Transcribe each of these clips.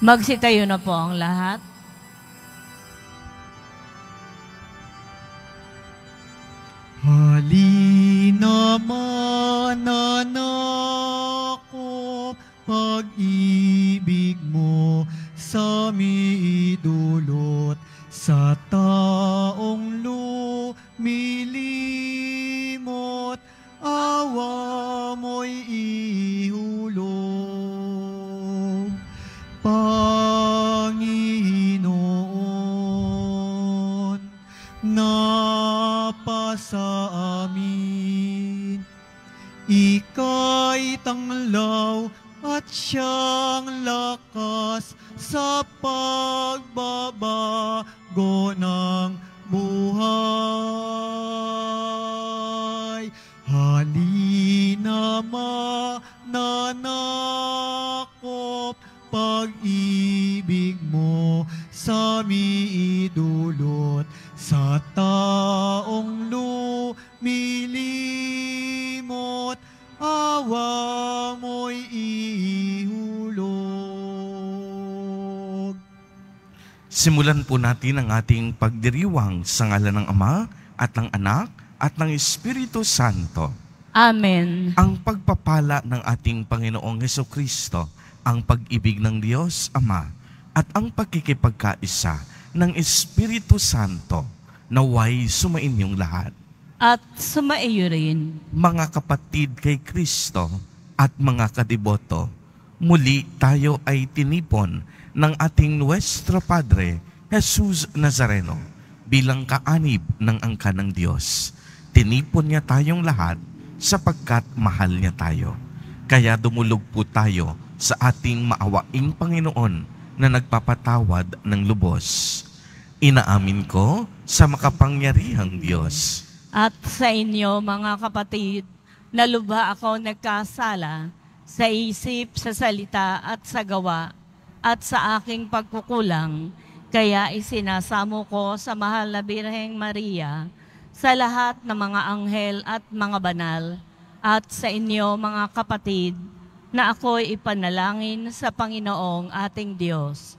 Magsitayo na po ang lahat. Halina mananakop, pag-ibig mo sa miidulot sa taong lumilimot awa. sa amin. Ika'y tanglaw at siyang lakas sa pagbabago ng buhay. Halina mananakop pag-ibig mo sa mi sa taong lumilimot, awa mo'y ihulog. Simulan po natin ang ating pagdiriwang sa ngalan ng Ama at ng Anak at ng Espiritu Santo. Amen. Ang pagpapala ng ating Panginoong Heso Kristo, ang pag-ibig ng Diyos Ama, at ang pagkikipagkaisa ng Espiritu Santo naway sumain yung lahat. At sumaiyo rin. Mga kapatid kay Kristo at mga kadiboto, muli tayo ay tinipon ng ating Nuestro Padre, Jesus Nazareno, bilang kaanib ng angka ng Diyos. Tinipon niya tayong lahat sapagkat mahal niya tayo. Kaya dumulog po tayo sa ating maawaing Panginoon na nagpapatawad ng lubos. Inaamin ko sa makapangyarihang Diyos. At sa inyo, mga kapatid, naluba ako nagkasala sa isip, sa salita at sa gawa at sa aking pagkukulang, kaya isinasamo ko sa mahal na Birheng Maria sa lahat ng mga anghel at mga banal at sa inyo mga kapatid na ako'y ipanalangin sa Panginoong ating Diyos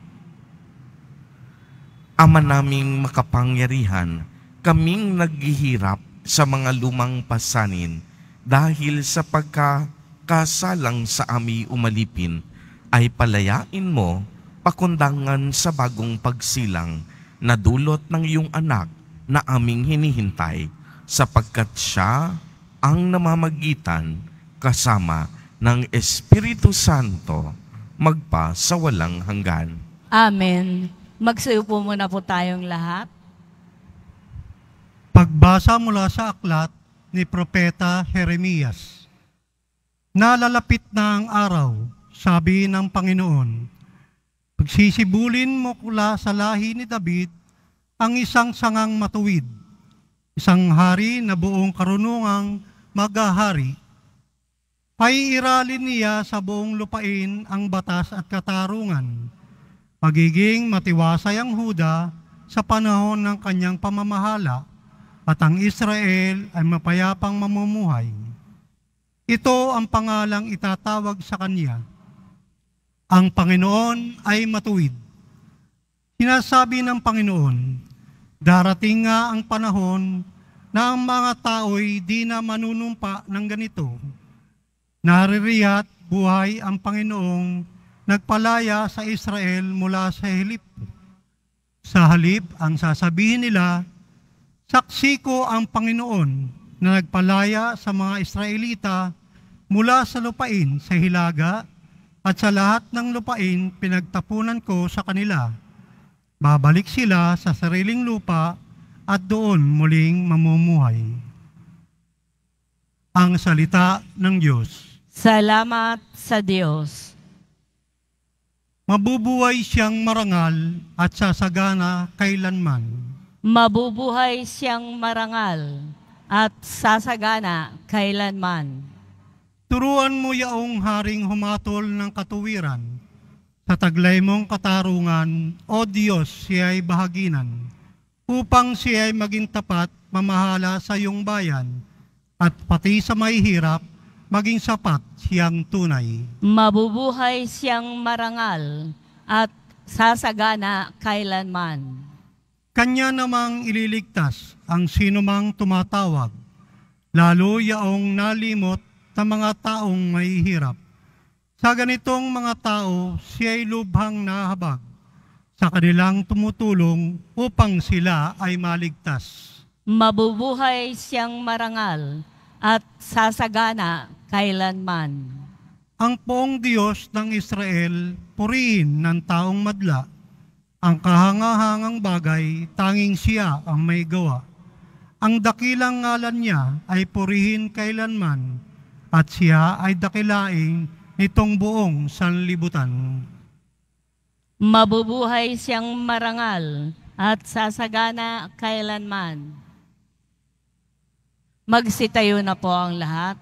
Ama naming makapangyarihan, kaming naghihirap sa mga lumang pasanin dahil sa pagkakasalang sa ami umalipin ay palayain mo pakundangan sa bagong pagsilang na dulot ng iyong anak na aming hinihintay sapagkat siya ang namamagitan kasama ng Espiritu Santo magpa sa walang hanggan. Amen. Magsiupo po muna po tayong lahat. Pagbasa mula sa aklat ni Propeta Jeremias. Nalalapit na ang araw, sabi ng Panginoon. Pagsisibulin mo kula sa lahi ni David ang isang sangang matuwid, isang hari na buong karunungang magahari. Paiiralin niya sa buong lupain ang batas at katarungan Magiging matiwasay ang Huda sa panahon ng kanyang pamamahala at ang Israel ay mapayapang mamumuhay. Ito ang pangalang itatawag sa kanya. Ang Panginoon ay matuwid. Sinasabi ng Panginoon, darating nga ang panahon na ang mga tao'y di na manunumpa ng ganito. Naririyat buhay ang Panginoong nagpalaya sa Israel mula sa halip. Sa halip, ang sasabihin nila, Saksi ko ang Panginoon na nagpalaya sa mga Israelita mula sa lupain sa Hilaga at sa lahat ng lupain pinagtapunan ko sa kanila. Babalik sila sa sariling lupa at doon muling mamumuhay. Ang salita ng Diyos. Salamat sa Diyos. Mabubuhay siyang marangal at sasagana kailanman. Mabubuhay siyang marangal at sasagana kailanman. Turuan mo yaong haring humatol ng katuwiran. Sa taglay mong katarungan, O Diyos, siya'y bahaginan, upang siya'y maging tapat mamahala sa iyong bayan, at pati sa may hirap, maging sapat siyang tunay. Mabubuhay siyang marangal at sasagana kailanman. Kanya namang ililigtas ang sinumang tumatawag, lalo yaong nalimot ng mga taong may hirap. Sa ganitong mga tao, siya'y lubhang nahabag. Sa kanilang tumutulong upang sila ay maligtas. Mabubuhay siyang marangal at sasagana kailanman. Ang poong Diyos ng Israel, purihin ng taong madla. Ang kahangahangang bagay, tanging siya ang may gawa. Ang dakilang ngalan niya ay purihin kailanman, at siya ay dakilain nitong buong sanlibutan. Mabubuhay siyang marangal at sasagana kailanman. Magsitayo na po ang lahat.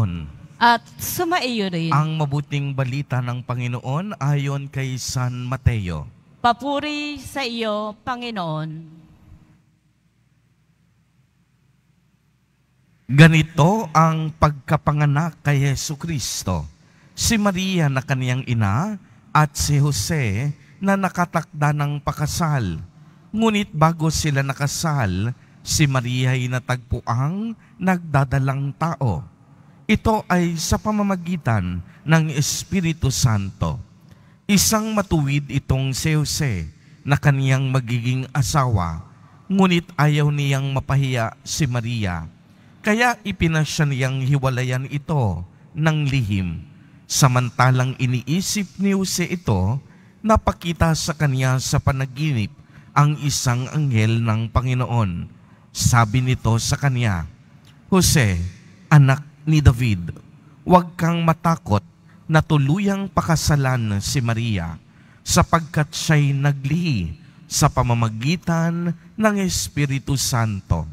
Panginoon. At sumaiyo rin. Ang mabuting balita ng Panginoon ayon kay San Mateo. Papuri sa iyo, Panginoon. Ganito ang pagkapanganak kay Yesu Kristo. Si Maria na kaniyang ina at si Jose na nakatakda ng pakasal. Ngunit bago sila nakasal, si Maria ay natagpuang nagdadalang tao ito ay sa pamamagitan ng Espiritu Santo. Isang matuwid itong si Jose na kaniyang magiging asawa, ngunit ayaw niyang mapahiya si Maria. Kaya ipinasya niyang hiwalayan ito ng lihim. Samantalang iniisip ni Jose ito, napakita sa kaniya sa panaginip ang isang anghel ng Panginoon. Sabi nito sa kaniya, Jose, anak ni David, Huwag kang matakot na tuluyang pakasalan si Maria, sapagkat siya'y naglihi sa pamamagitan ng Espiritu Santo.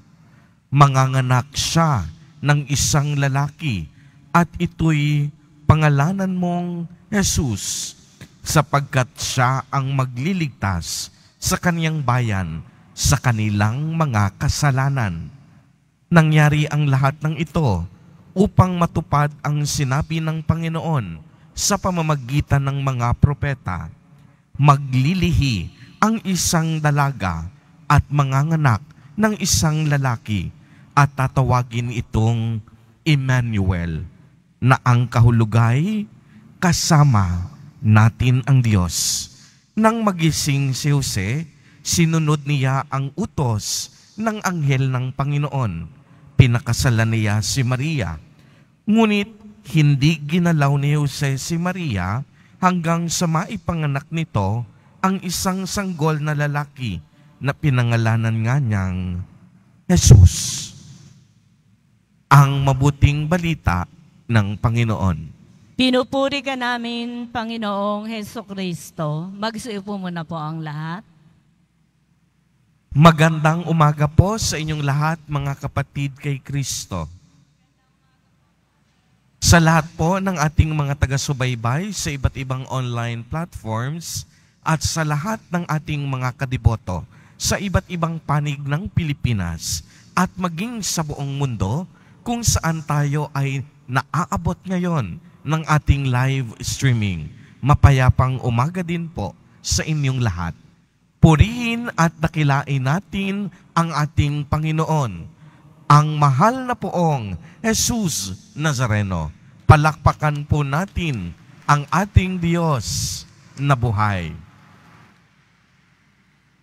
Manganganak siya ng isang lalaki at ito'y pangalanan mong Jesus sapagkat siya ang magliligtas sa kaniyang bayan sa kanilang mga kasalanan. Nangyari ang lahat ng ito upang matupad ang sinabi ng Panginoon sa pamamagitan ng mga propeta. Maglilihi ang isang dalaga at manganganak ng isang lalaki at tatawagin itong Emmanuel na ang kahulugay kasama natin ang Diyos. Nang magising si Jose, sinunod niya ang utos ng anghel ng Panginoon. Pinakasalan niya si Maria Ngunit hindi ginalaw ni Jose si Maria hanggang sa maipanganak nito ang isang sanggol na lalaki na pinangalanan nga niyang Jesus. Ang mabuting balita ng Panginoon. Pinupuri ka namin, Panginoong Heso Kristo. Magsuipo mo po ang lahat. Magandang umaga po sa inyong lahat, mga kapatid kay Kristo. Sa lahat po ng ating mga taga-subaybay sa iba't ibang online platforms at sa lahat ng ating mga kadiboto sa iba't ibang panig ng Pilipinas at maging sa buong mundo kung saan tayo ay naaabot ngayon ng ating live streaming. Mapayapang umaga din po sa inyong lahat. Purihin at dakilain natin ang ating Panginoon ang mahal na poong Jesus Nazareno. Palakpakan po natin ang ating Diyos na buhay.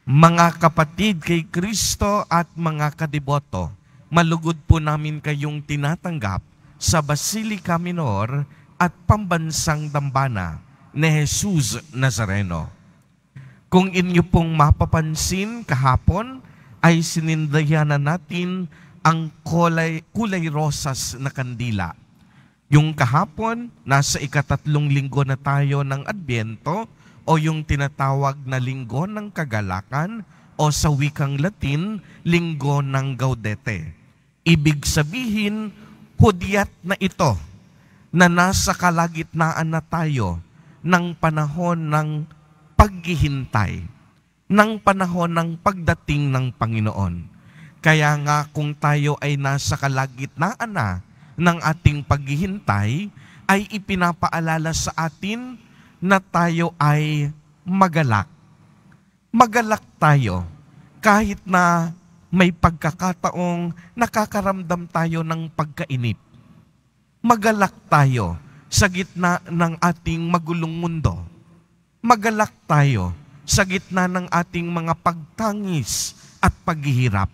Mga kapatid kay Kristo at mga kadiboto, malugod po namin kayong tinatanggap sa Basilica Minor at Pambansang Dambana ni Jesus Nazareno. Kung inyo pong mapapansin kahapon, ay sinindayanan natin ang kulay, kulay rosas na kandila. Yung kahapon, nasa ikatatlong linggo na tayo ng Adbyento o yung tinatawag na linggo ng kagalakan o sa wikang Latin, linggo ng gaudete. Ibig sabihin, hudyat na ito na nasa kalagitnaan na tayo ng panahon ng paghihintay, ng panahon ng pagdating ng Panginoon kaya nga kung tayo ay nasa kalagitnaan na ng ating paghihintay, ay ipinapaalala sa atin na tayo ay magalak. Magalak tayo kahit na may pagkakataong nakakaramdam tayo ng pagkainip. Magalak tayo sa gitna ng ating magulong mundo. Magalak tayo sa gitna ng ating mga pagtangis at paghihirap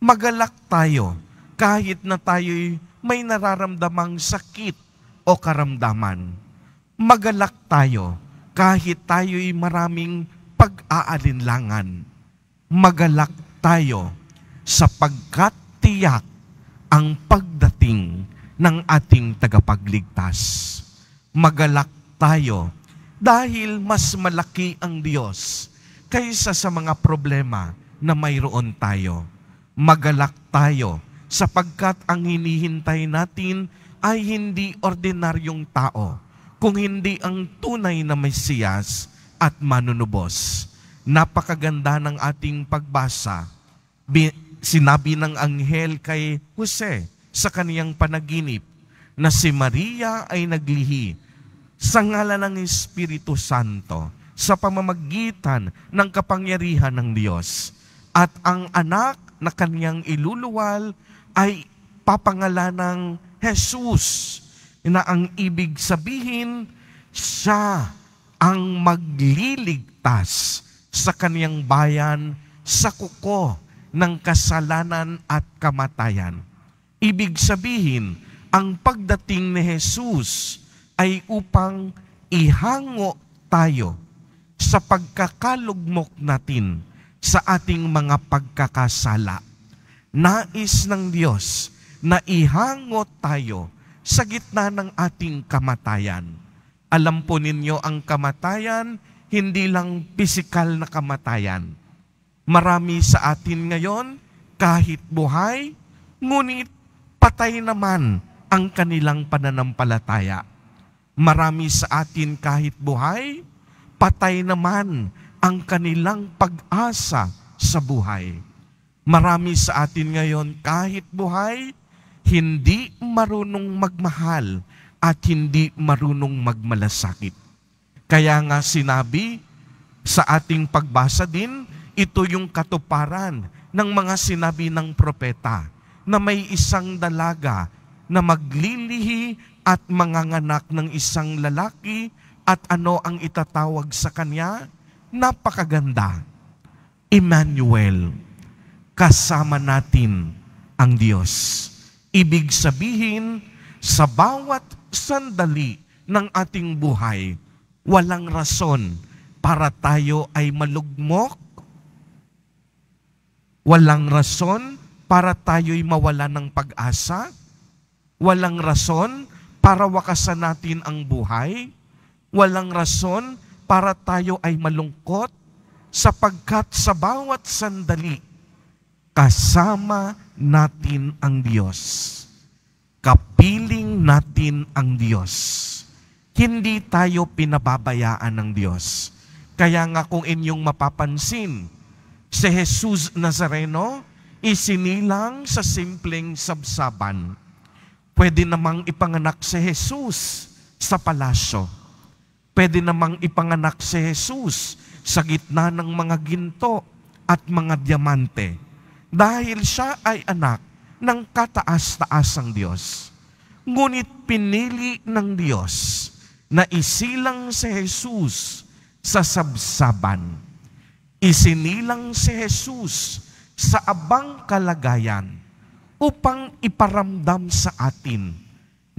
magalak tayo kahit na tayo'y may nararamdamang sakit o karamdaman. Magalak tayo kahit tayo'y maraming pag-aalinlangan. Magalak tayo sapagkat tiyak ang pagdating ng ating tagapagligtas. Magalak tayo dahil mas malaki ang Diyos kaysa sa mga problema na mayroon tayo magalak tayo sapagkat ang hinihintay natin ay hindi ordinaryong tao, kung hindi ang tunay na Mesiyas at manunubos. Napakaganda ng ating pagbasa. sinabi ng anghel kay Jose sa kaniyang panaginip na si Maria ay naglihi sa ngalan ng Espiritu Santo sa pamamagitan ng kapangyarihan ng Diyos. At ang anak na kanyang iluluwal ay papangalan ng Jesus na ang ibig sabihin, siya ang magliligtas sa kaniyang bayan sa kuko ng kasalanan at kamatayan. Ibig sabihin, ang pagdating ni Jesus ay upang ihango tayo sa pagkakalugmok natin sa ating mga pagkakasala. Nais ng Diyos na ihangot tayo sa gitna ng ating kamatayan. Alam po ninyo ang kamatayan, hindi lang pisikal na kamatayan. Marami sa atin ngayon, kahit buhay, ngunit patay naman ang kanilang pananampalataya. Marami sa atin kahit buhay, patay naman ang kanilang pag-asa sa buhay. Marami sa atin ngayon kahit buhay, hindi marunong magmahal at hindi marunong magmalasakit. Kaya nga sinabi sa ating pagbasa din, ito yung katuparan ng mga sinabi ng propeta na may isang dalaga na maglilihi at manganganak ng isang lalaki at ano ang itatawag sa kanya? Napakaganda. Emmanuel, kasama natin ang Diyos. Ibig sabihin, sa bawat sandali ng ating buhay, walang rason para tayo ay malugmok, walang rason para tayo'y mawala ng pag-asa, walang rason para wakasan natin ang buhay, walang rason para tayo ay malungkot sapagkat sa bawat sandali kasama natin ang Diyos. Kapiling natin ang Diyos. Hindi tayo pinababayaan ng Diyos. Kaya nga kung inyong mapapansin, si Jesus Nazareno isinilang sa simpleng sabsaban. Pwede namang ipanganak si Jesus sa palasyo Pwede namang ipanganak si Jesus sa gitna ng mga ginto at mga diamante dahil siya ay anak ng kataas-taasang Diyos. Ngunit pinili ng Diyos na isilang si Jesus sa sabsaban. Isinilang si Jesus sa abang kalagayan upang iparamdam sa atin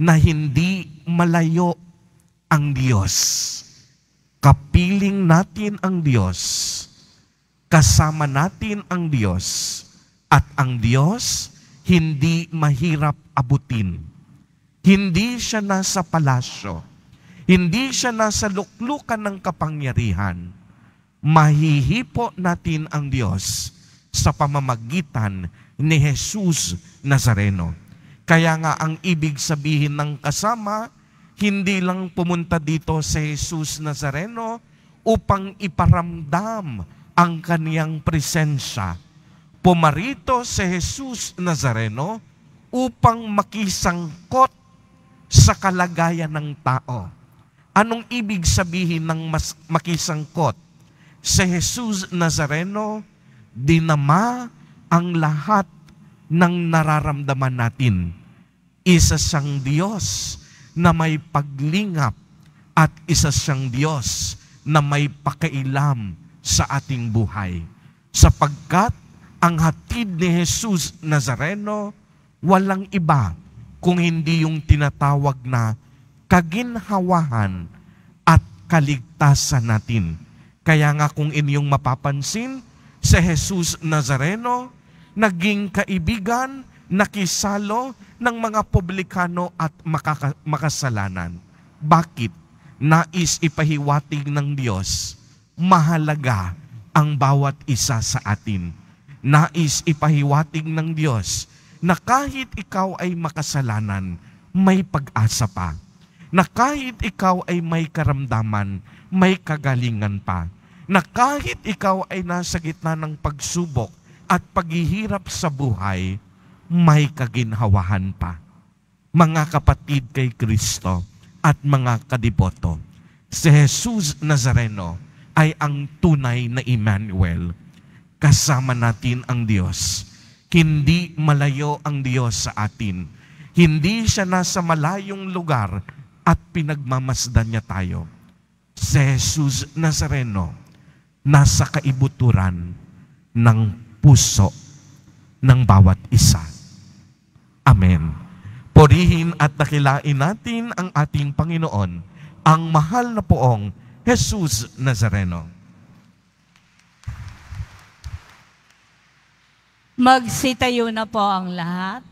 na hindi malayo ang Diyos. Kapiling natin ang Diyos. Kasama natin ang Diyos. At ang Diyos hindi mahirap abutin. Hindi siya nasa palasyo. Hindi siya nasa luklukan ng kapangyarihan. Mahihipo natin ang Diyos sa pamamagitan ni Jesus Nazareno. Kaya nga ang ibig sabihin ng kasama hindi lang pumunta dito si Jesus Nazareno upang iparamdam ang kaniyang presensya. Pumarito si Jesus Nazareno upang makisangkot sa kalagayan ng tao. Anong ibig sabihin ng mas makisangkot? Si Jesus Nazareno, dinama ang lahat ng nararamdaman natin. Isa siyang Diyos na may paglingap at isa siyang Diyos na may pakailam sa ating buhay. Sapagkat ang hatid ni Jesus Nazareno, walang iba kung hindi yung tinatawag na kaginhawahan at kaligtasan natin. Kaya nga kung inyong mapapansin, si Jesus Nazareno, naging kaibigan, nakisalo, ng mga publikano at makaka- makasalanan. Bakit? Nais ipahiwatig ng Diyos, mahalaga ang bawat isa sa atin. Nais ipahiwatig ng Diyos na kahit ikaw ay makasalanan, may pag-asa pa. Na kahit ikaw ay may karamdaman, may kagalingan pa. Na kahit ikaw ay nasa gitna ng pagsubok at paghihirap sa buhay, may kaginhawahan pa. Mga kapatid kay Kristo at mga kadiboto, si Jesus Nazareno ay ang tunay na Emmanuel. Kasama natin ang Diyos. Hindi malayo ang Diyos sa atin. Hindi siya nasa malayong lugar at pinagmamasdan niya tayo. Si Jesus Nazareno, nasa kaibuturan ng puso ng bawat isa. Amen. Purihin at nakilain natin ang ating Panginoon, ang mahal na poong Jesus Nazareno. Magsitayo na po ang lahat.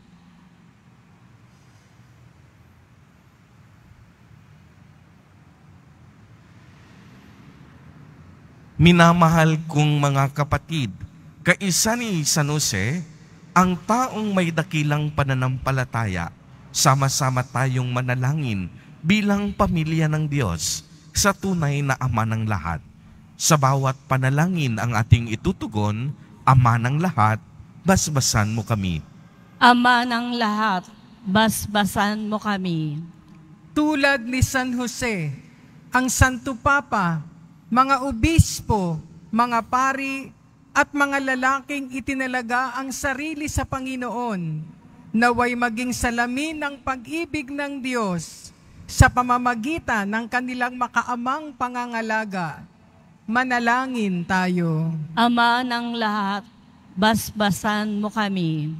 Minamahal kong mga kapatid, kaisa ni San Jose, ang taong may dakilang pananampalataya, sama-sama tayong manalangin bilang pamilya ng Diyos sa tunay na Ama ng lahat. Sa bawat panalangin ang ating itutugon, Ama ng lahat, basbasan mo kami. Ama ng lahat, basbasan mo kami. Tulad ni San Jose, ang Santo Papa, mga obispo, mga pari, at mga lalaking itinalaga ang sarili sa Panginoon, naway maging salamin ng pag-ibig ng Diyos sa pamamagitan ng kanilang makaamang pangangalaga. Manalangin tayo. Ama ng lahat, basbasan mo kami.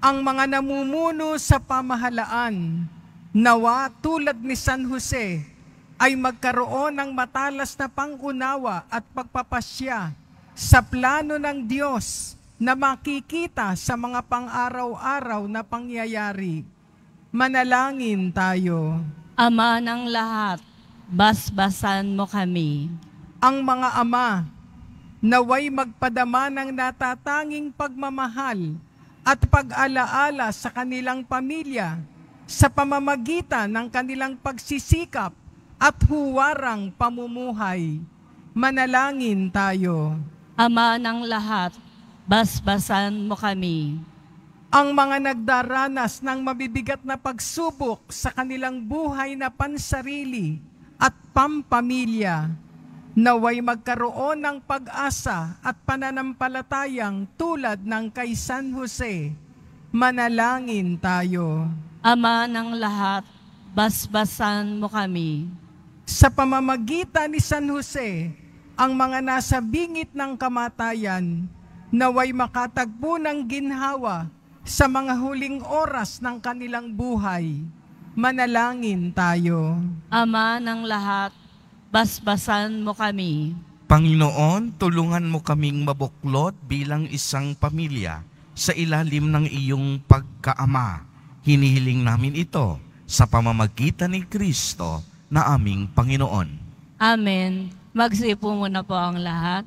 Ang mga namumuno sa pamahalaan, nawa tulad ni San Jose, ay magkaroon ng matalas na pangunawa at pagpapasya sa plano ng Diyos na makikita sa mga pang-araw-araw na pangyayari. Manalangin tayo. Ama ng lahat, basbasan mo kami. Ang mga ama, naway magpadama ng natatanging pagmamahal at pag-alaala sa kanilang pamilya sa pamamagitan ng kanilang pagsisikap at huwarang pamumuhay. Manalangin tayo. Ama ng lahat, basbasan mo kami. Ang mga nagdaranas ng mabibigat na pagsubok sa kanilang buhay na pansarili at pampamilya, naway magkaroon ng pag-asa at pananampalatayang tulad ng kay San Jose. Manalangin tayo. Ama ng lahat, basbasan mo kami. Sa pamamagitan ni San Jose, ang mga nasa bingit ng kamatayan naway makatagpo ng ginhawa sa mga huling oras ng kanilang buhay. Manalangin tayo. Ama ng lahat, basbasan mo kami. Panginoon, tulungan mo kaming mabuklod bilang isang pamilya sa ilalim ng iyong pagkaama. Hinihiling namin ito sa pamamagitan ni Kristo na aming Panginoon. Amen. Magsipo muna po ang lahat.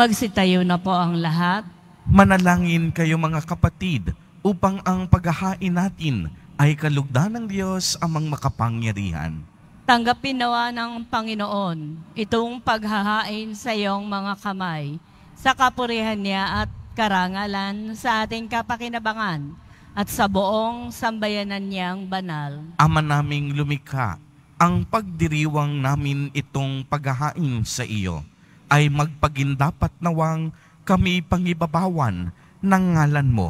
Magsitayo na po ang lahat. Manalangin kayo mga kapatid upang ang paghahain natin ay kalugdan ng Diyos amang makapangyarihan. Tanggapin nawa ng Panginoon itong paghahain sa iyong mga kamay sa kapurihan niya at karangalan sa ating kapakinabangan at sa buong sambayanan niyang banal. Ama naming lumikha, ang pagdiriwang namin itong paghahain sa iyo ay magpagindapat nawang kami pangibabawan ng ngalan mo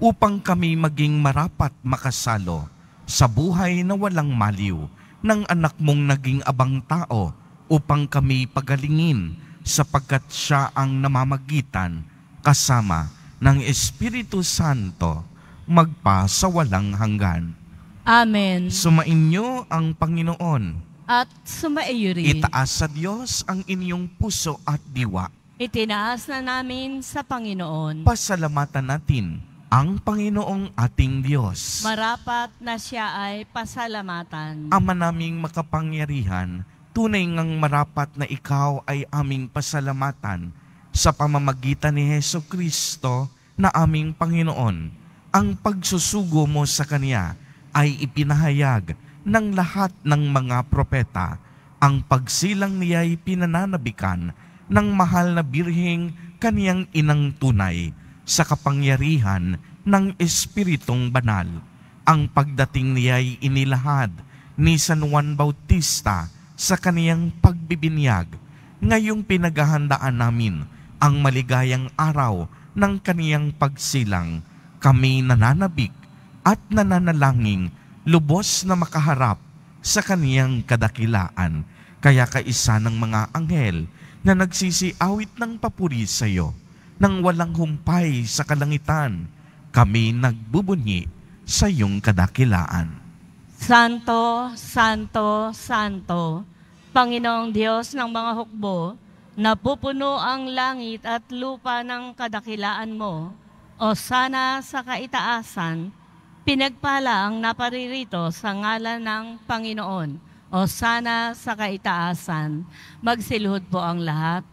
upang kami maging marapat makasalo sa buhay na walang maliw ng anak mong naging abang tao upang kami pagalingin sapagkat siya ang namamagitan kasama ng Espiritu Santo magpa sa walang hanggan. Amen. Sumainyo ang Panginoon at sumaiyuri. Itaas sa Diyos ang inyong puso at diwa. Itinaas na namin sa Panginoon. Pasalamatan natin ang Panginoong ating Diyos. Marapat na siya ay pasalamatan. Ama naming makapangyarihan, tunay ngang marapat na ikaw ay aming pasalamatan sa pamamagitan ni Heso Kristo na aming Panginoon. Ang pagsusugo mo sa Kanya ay ipinahayag ng lahat ng mga propeta, ang pagsilang niya'y pinananabikan ng mahal na birhing kaniyang inang tunay sa kapangyarihan ng Espiritong Banal. Ang pagdating niya'y inilahad ni San Juan Bautista sa kaniyang pagbibinyag. Ngayong pinaghahandaan namin ang maligayang araw ng kaniyang pagsilang, kami nananabik at nananalangin lubos na makaharap sa kaniyang kadakilaan. Kaya kaisa ng mga anghel na nagsisiawit ng papuri sa iyo nang walang humpay sa kalangitan. Kami nagbubunyi sa iyong kadakilaan. Santo, Santo, Santo, Panginoong Diyos ng mga hukbo, napupuno ang langit at lupa ng kadakilaan mo, o sana sa kaitaasan, Pinagpala ang naparirito sa ngalan ng Panginoon o sana sa kaitaasan. Magsilhod po ang lahat.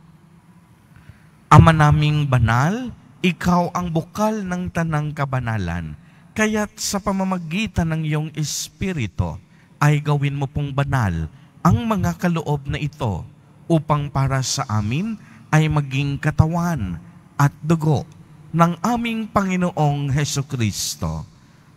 Ama naming banal, ikaw ang bukal ng tanang kabanalan. Kaya't sa pamamagitan ng iyong espirito ay gawin mo pong banal ang mga kaloob na ito upang para sa amin ay maging katawan at dugo ng aming Panginoong Heso Kristo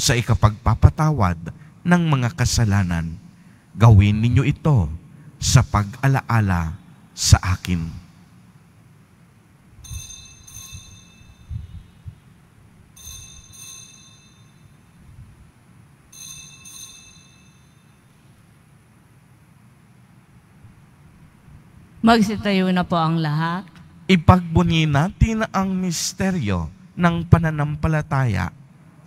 sa ikapagpapatawad ng mga kasalanan. Gawin ninyo ito sa pag-alaala sa akin. Magsitayo na po ang lahat. Ipagbunyi natin ang misteryo ng pananampalataya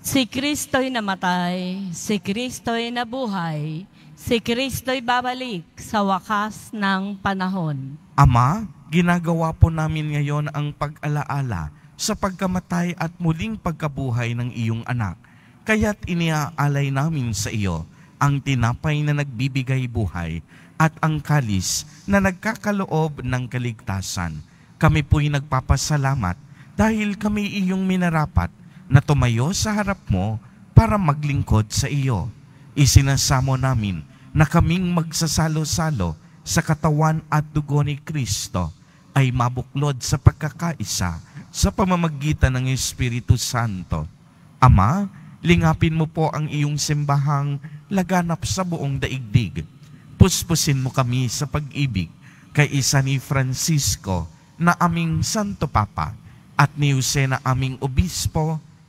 Si Kristo'y namatay, si Kristo'y nabuhay, si Kristo'y babalik sa wakas ng panahon. Ama, ginagawa po namin ngayon ang pag-alaala sa pagkamatay at muling pagkabuhay ng iyong anak. Kaya't iniaalay namin sa iyo ang tinapay na nagbibigay buhay at ang kalis na nagkakaloob ng kaligtasan. Kami po'y nagpapasalamat dahil kami iyong minarapat na tumayo sa harap mo para maglingkod sa iyo. Isinasamo namin na kaming magsasalo-salo sa katawan at dugo ni Kristo ay mabuklod sa pagkakaisa sa pamamagitan ng Espiritu Santo. Ama, lingapin mo po ang iyong simbahang laganap sa buong daigdig. Puspusin mo kami sa pag-ibig kay isa ni Francisco na aming Santo Papa at ni Jose na aming Obispo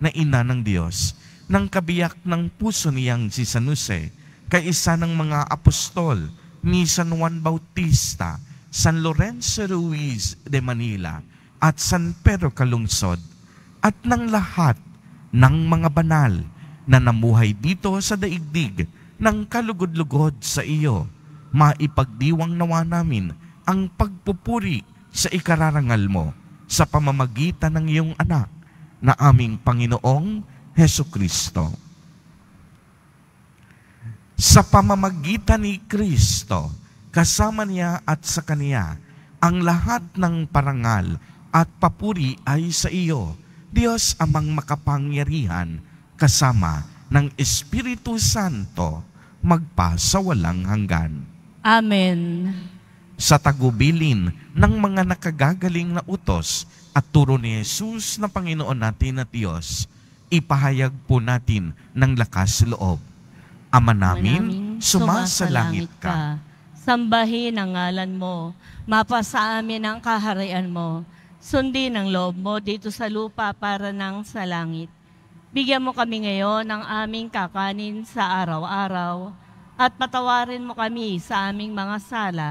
na ina ng Diyos, nang kabiyak ng puso niyang si San Jose, kay isa ng mga apostol ni San Juan Bautista, San Lorenzo Ruiz de Manila, at San Pedro Calungsod, at ng lahat ng mga banal na namuhay dito sa daigdig ng kalugod-lugod sa iyo, maipagdiwang nawa namin ang pagpupuri sa ikararangal mo sa pamamagitan ng iyong anak na aming Panginoong Heso Kristo. Sa pamamagitan ni Kristo, kasama niya at sa Kaniya, ang lahat ng parangal at papuri ay sa iyo, Diyos amang makapangyarihan, kasama ng Espiritu Santo, magpa sa walang hanggan. Amen. Sa tagubilin ng mga nakagagaling na utos at turo ni Jesus na Panginoon natin na Diyos, ipahayag po natin ng lakas loob. Ama namin, sumasalangit ka. Sambahin ang ngalan mo, mapasa amin ang kaharian mo, sundin ang loob mo dito sa lupa para nang sa langit. Bigyan mo kami ngayon ng aming kakanin sa araw-araw at patawarin mo kami sa aming mga sala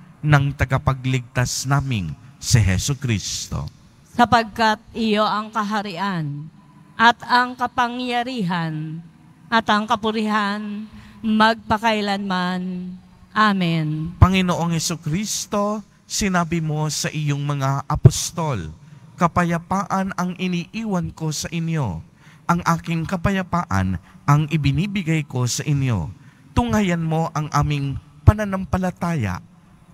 ng tagapagligtas naming si Heso Kristo. Sapagkat iyo ang kaharian at ang kapangyarihan at ang kapurihan magpakailanman. Amen. Panginoong Heso Kristo, sinabi mo sa iyong mga apostol, kapayapaan ang iniiwan ko sa inyo. Ang aking kapayapaan ang ibinibigay ko sa inyo. Tungayan mo ang aming pananampalataya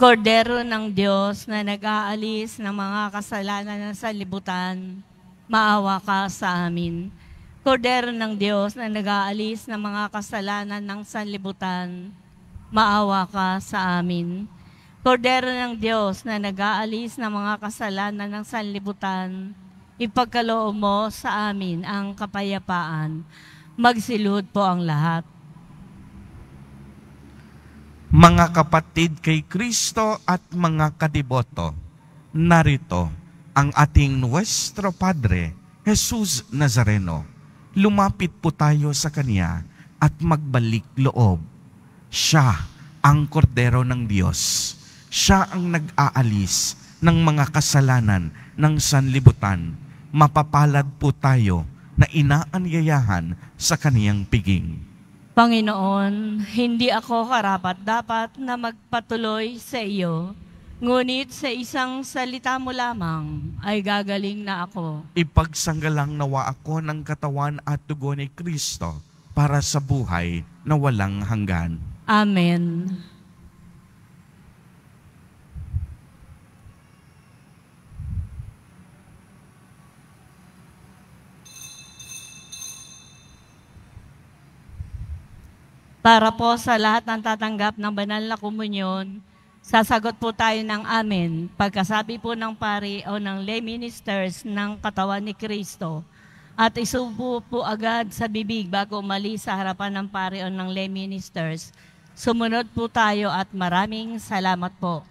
Kordero ng Diyos na nag-aalis ng mga kasalanan ng libutan, maawa ka sa amin. Kordero ng Diyos na nag-aalis ng mga kasalanan ng sanlibutan, maawa ka sa amin. Kordero ng Diyos na nag-aalis ng mga kasalanan ng sanlibutan, ipagkaloob mo sa amin ang kapayapaan. Magsilud po ang lahat mga kapatid kay Kristo at mga kadiboto, narito ang ating Nuestro Padre, Jesus Nazareno. Lumapit po tayo sa Kanya at magbalik loob. Siya ang kordero ng Diyos. Siya ang nag-aalis ng mga kasalanan ng sanlibutan. Mapapalad po tayo na inaanyayahan sa kaniyang piging Panginoon, hindi ako karapat-dapat na magpatuloy sa iyo, ngunit sa isang salita mo lamang ay gagaling na ako. Ipagsanggalang nawa ako ng katawan at dugo ni Kristo para sa buhay na walang hanggan. Amen. Para po sa lahat ng tatanggap ng banal na komunyon, sasagot po tayo ng amen pagkasabi po ng pari o ng lay ministers ng katawan ni Kristo at isubo po agad sa bibig bago mali sa harapan ng pari o ng lay ministers. Sumunod po tayo at maraming salamat po.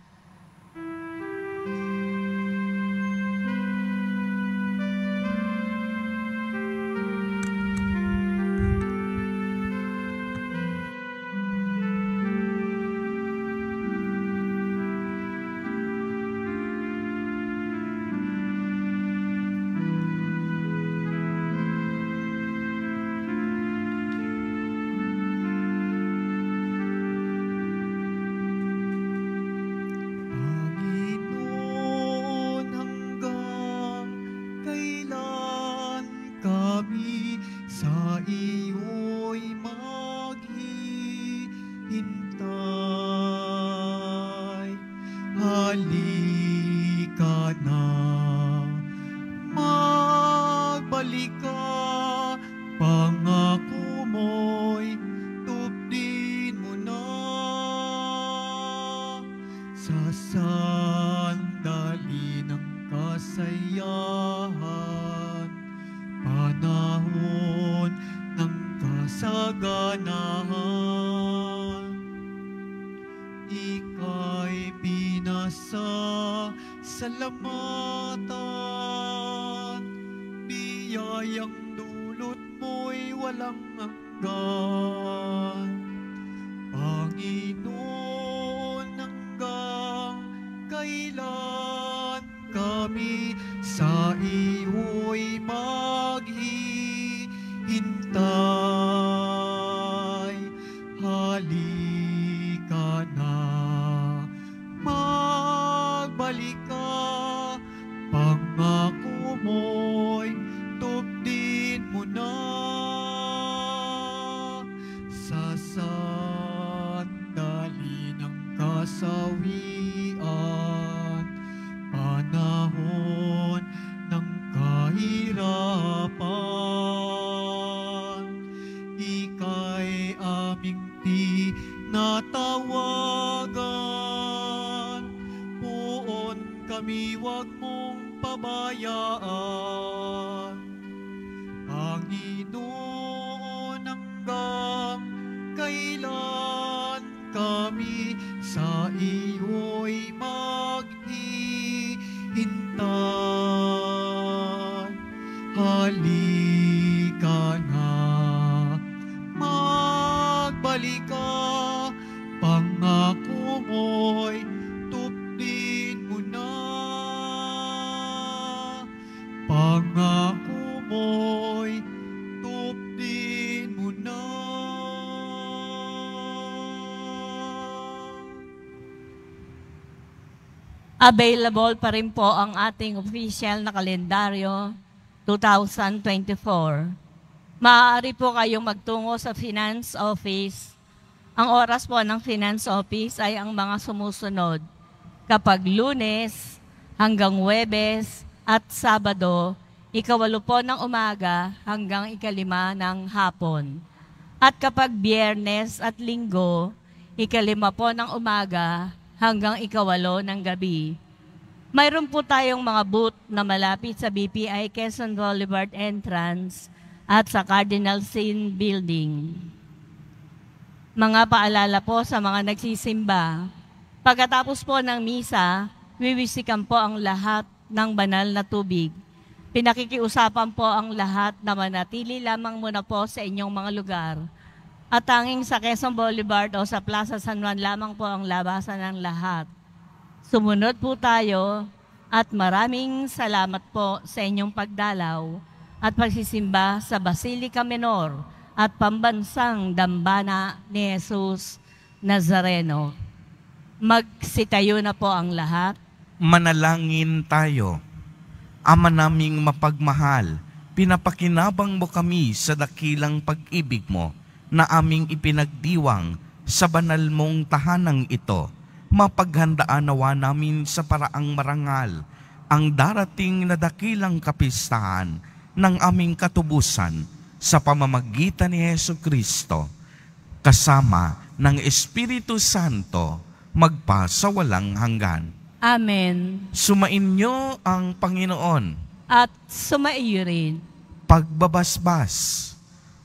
available pa rin po ang ating official na kalendaryo 2024. Maaari po kayong magtungo sa Finance Office. Ang oras po ng Finance Office ay ang mga sumusunod kapag lunes hanggang webes at sabado, ikawalo po ng umaga hanggang ikalima ng hapon. At kapag biyernes at linggo, ikalima po ng umaga hanggang ikawalo ng gabi. Mayroon po tayong mga booth na malapit sa BPI Quezon Boulevard entrance at sa Cardinal Sin Building. Mga paalala po sa mga nagsisimba, pagkatapos po ng misa, wiwisikan po ang lahat ng banal na tubig. Pinakikiusapan po ang lahat na manatili lamang muna po sa inyong mga lugar at tanging sa Quezon Boulevard o sa Plaza San Juan lamang po ang labasan ng lahat. Sumunod po tayo at maraming salamat po sa inyong pagdalaw at pagsisimba sa Basilica Menor at pambansang dambana ni Jesus Nazareno. Magsitayo na po ang lahat. Manalangin tayo. Ama naming mapagmahal, pinapakinabang mo kami sa dakilang pag-ibig mo na aming ipinagdiwang sa banal mong tahanang ito, mapaghandaan nawa namin sa paraang marangal ang darating na dakilang kapistahan ng aming katubusan sa pamamagitan ni Yesu Kristo, kasama ng Espiritu Santo magpa sa walang hanggan. Amen. Sumainyo ang Panginoon. At sumaiyo rin. Pagbabasbas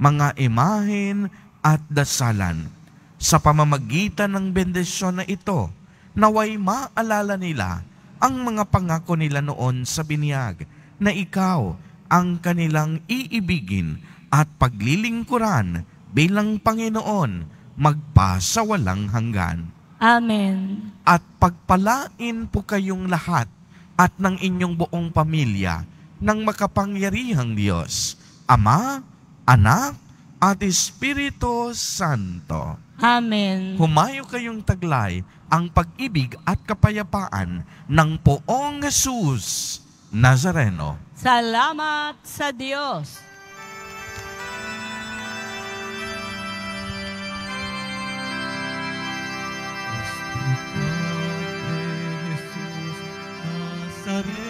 mga imahin at dasalan. Sa pamamagitan ng bendisyon na ito, naway maalala nila ang mga pangako nila noon sa binyag na ikaw ang kanilang iibigin at paglilingkuran bilang Panginoon magpa sa walang hanggan. Amen. At pagpalain po kayong lahat at ng inyong buong pamilya ng makapangyarihang Diyos, Ama Anak, at Espiritu Santo. Amen. Humayo kayong taglay ang pag-ibig at kapayapaan ng poong Jesus Nazareno. Salamat sa Diyos. Nazareno.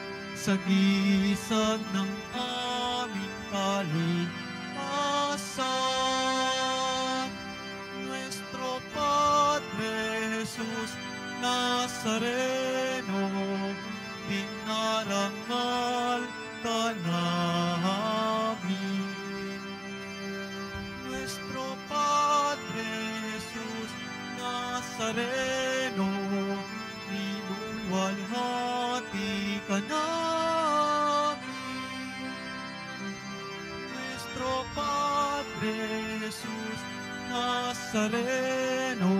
sa gisag ng aming kaligtasan. Nuestro Padre Jesus Nazareno, dinarangal ka namin. Nuestro Padre Jesus Nazareno, niluwalhati ka namin. Nazareno,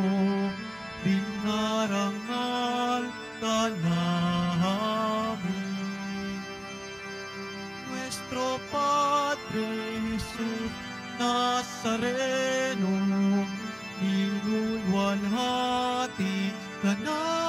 dinarangal ka namin. Nuestro Padre Jesus Nazareno, inulwalhati ka namin.